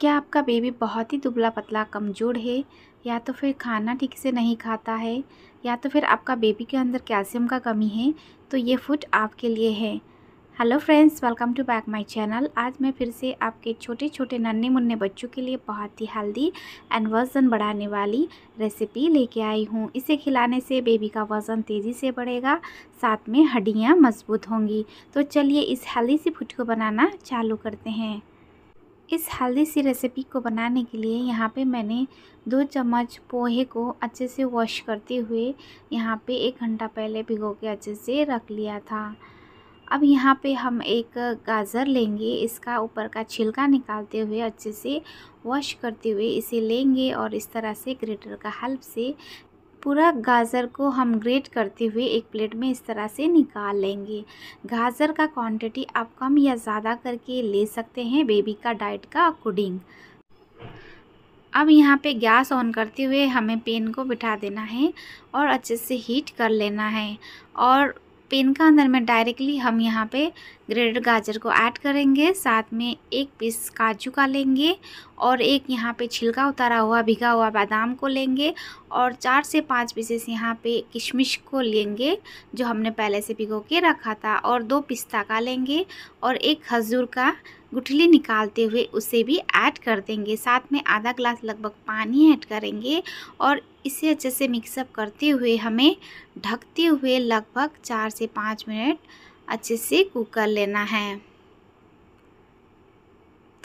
क्या आपका बेबी बहुत ही दुबला पतला कमज़ोर है या तो फिर खाना ठीक से नहीं खाता है या तो फिर आपका बेबी के अंदर कैल्शियम का कमी है तो ये फूड आपके लिए है hello friends welcome to back my channel आज मैं फिर से आपके छोटे छोटे नन्हे मुन्ने बच्चों के लिए बहुत ही हेल्दी एंड वज़न बढ़ाने वाली रेसिपी लेके आई हूँ इसे खिलाने से बेबी का वज़न तेज़ी से बढ़ेगा साथ में हड्डियाँ मजबूत होंगी तो चलिए इस हेल्दी सी फूड को बनाना चालू करते हैं इस हेल्दी सी रेसिपी को बनाने के लिए यहाँ पे मैंने दो चम्मच पोहे को अच्छे से वॉश करते हुए यहाँ पे एक घंटा पहले भिगो के अच्छे से रख लिया था अब यहाँ पे हम एक गाजर लेंगे इसका ऊपर का छिलका निकालते हुए अच्छे से वॉश करते हुए इसे लेंगे और इस तरह से ग्रेटर का हेल्प से पूरा गाजर को हम ग्रेट करते हुए एक प्लेट में इस तरह से निकाल लेंगे गाजर का क्वांटिटी आप कम या ज़्यादा करके ले सकते हैं बेबी का डाइट का अकॉर्डिंग अब यहाँ पे गैस ऑन करते हुए हमें पेन को बिठा देना है और अच्छे से हीट कर लेना है और पेन का अंदर में डायरेक्टली हम यहाँ पे ग्रेटेड गाजर को ऐड करेंगे साथ में एक पीस काजू का लेंगे और एक यहाँ पे छिलका उतारा हुआ भिगा हुआ बादाम को लेंगे और चार से पाँच पीसेस यहाँ पे किशमिश को लेंगे जो हमने पहले से भिगो के रखा था और दो पिस्ता का लेंगे और एक खजूर का गुठली निकालते हुए उसे भी ऐड कर देंगे साथ में आधा ग्लास लगभग पानी ऐड करेंगे और इसे अच्छे से मिक्सअप करते हुए हमें ढकते हुए लगभग चार से पाँच मिनट अच्छे से कुक कर लेना है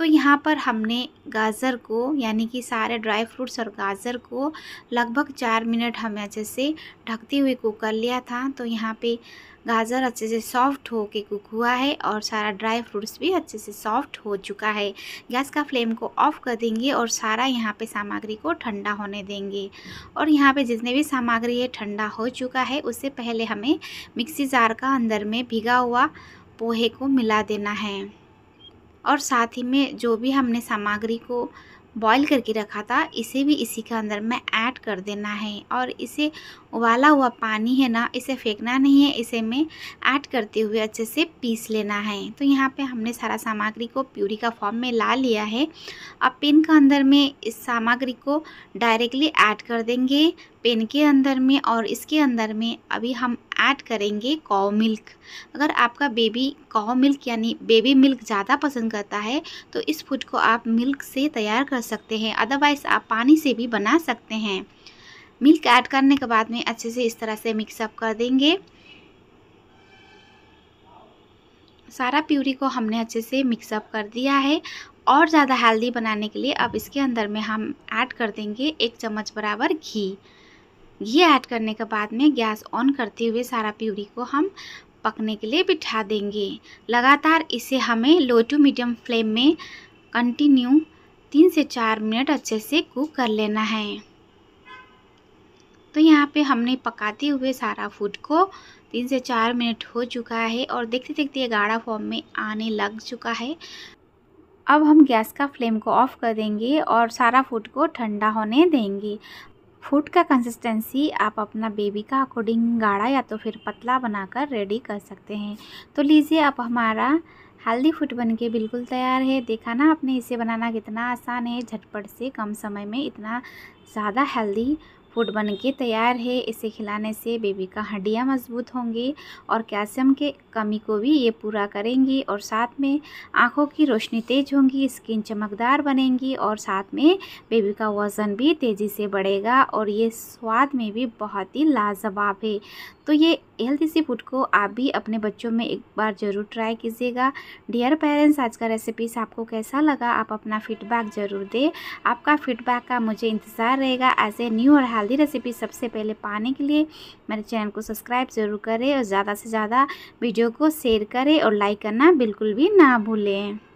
तो यहाँ पर हमने गाजर को यानी कि सारे ड्राई फ्रूट्स और गाजर को लगभग चार मिनट हमें अच्छे से ढकते हुए कुक कर लिया था तो यहाँ पे गाजर अच्छे से सॉफ्ट हो के कुक हुआ है और सारा ड्राई फ्रूट्स भी अच्छे से सॉफ्ट हो चुका है गैस का फ्लेम को ऑफ कर देंगे और सारा यहाँ पे सामग्री को ठंडा होने देंगे और यहाँ पे जितने भी सामग्री है ठंडा हो चुका है उससे पहले हमें मिक्सी जार का अंदर में भिगा हुआ पोहे को मिला देना है और साथ ही में जो भी हमने सामग्री को बॉईल करके रखा था इसे भी इसी के अंदर में ऐड कर देना है और इसे उबाला हुआ पानी है ना इसे फेंकना नहीं है इसे में ऐड करते हुए अच्छे से पीस लेना है तो यहाँ पे हमने सारा सामग्री को प्यूरी का फॉर्म में ला लिया है अब पिन का अंदर में इस सामग्री को डायरेक्टली ऐड कर देंगे पेन के अंदर में और इसके अंदर में अभी हम ऐड करेंगे कॉ मिल्क अगर आपका बेबी काओ मिल्क यानी बेबी मिल्क ज़्यादा पसंद करता है तो इस फूड को आप मिल्क से तैयार कर सकते हैं अदरवाइज़ आप पानी से भी बना सकते हैं मिल्क ऐड करने के बाद में अच्छे से इस तरह से मिक्सअप कर देंगे सारा प्यूरी को हमने अच्छे से मिक्सअप कर दिया है और ज़्यादा हेल्दी बनाने के लिए अब इसके अंदर में हम ऐड कर देंगे एक चम्मच बराबर घी ये ऐड करने के बाद में गैस ऑन करते हुए सारा प्यूरी को हम पकने के लिए बिठा देंगे लगातार इसे हमें लो टू मीडियम फ्लेम में कंटिन्यू तीन से चार मिनट अच्छे से कुक कर लेना है तो यहाँ पे हमने पकाते हुए सारा फूड को तीन से चार मिनट हो चुका है और देखते देखते गाढ़ा फॉर्म में आने लग चुका है अब हम गैस का फ्लेम को ऑफ़ कर देंगे और सारा फूड को ठंडा होने देंगे फूड का कंसिस्टेंसी आप अपना बेबी का अकॉर्डिंग गाढ़ा या तो फिर पतला बनाकर रेडी कर सकते हैं तो लीजिए आप हमारा हेल्दी फूड बन के बिल्कुल तैयार है देखा ना आपने इसे बनाना कितना आसान है झटपट से कम समय में इतना ज़्यादा हेल्दी फूड बनके तैयार है इसे खिलाने से बेबी का हड्डियाँ मजबूत होंगी और कैल्शियम के कमी को भी ये पूरा करेंगी और साथ में आँखों की रोशनी तेज होंगी स्किन चमकदार बनेंगी और साथ में बेबी का वज़न भी तेज़ी से बढ़ेगा और ये स्वाद में भी बहुत ही लाजवाब है तो ये हेल्थी सी फूड को आप भी अपने बच्चों में एक बार ज़रूर ट्राई कीजिएगा डियर पेरेंट्स आज का रेसिपीज आपको कैसा लगा आप अपना फीडबैक ज़रूर दें आपका फीडबैक का मुझे इंतज़ार रहेगा एज ए न्यू और हेल्दी रेसिपी सबसे पहले पाने के लिए मेरे चैनल को सब्सक्राइब ज़रूर करें और ज़्यादा से ज़्यादा वीडियो को शेयर करें और लाइक करना बिल्कुल भी ना भूलें